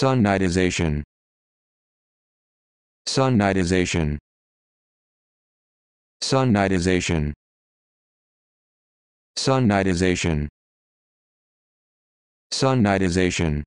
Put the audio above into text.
Sunnitization. Sunnitization. Sunnitization. Sunnitization. Sunnitization.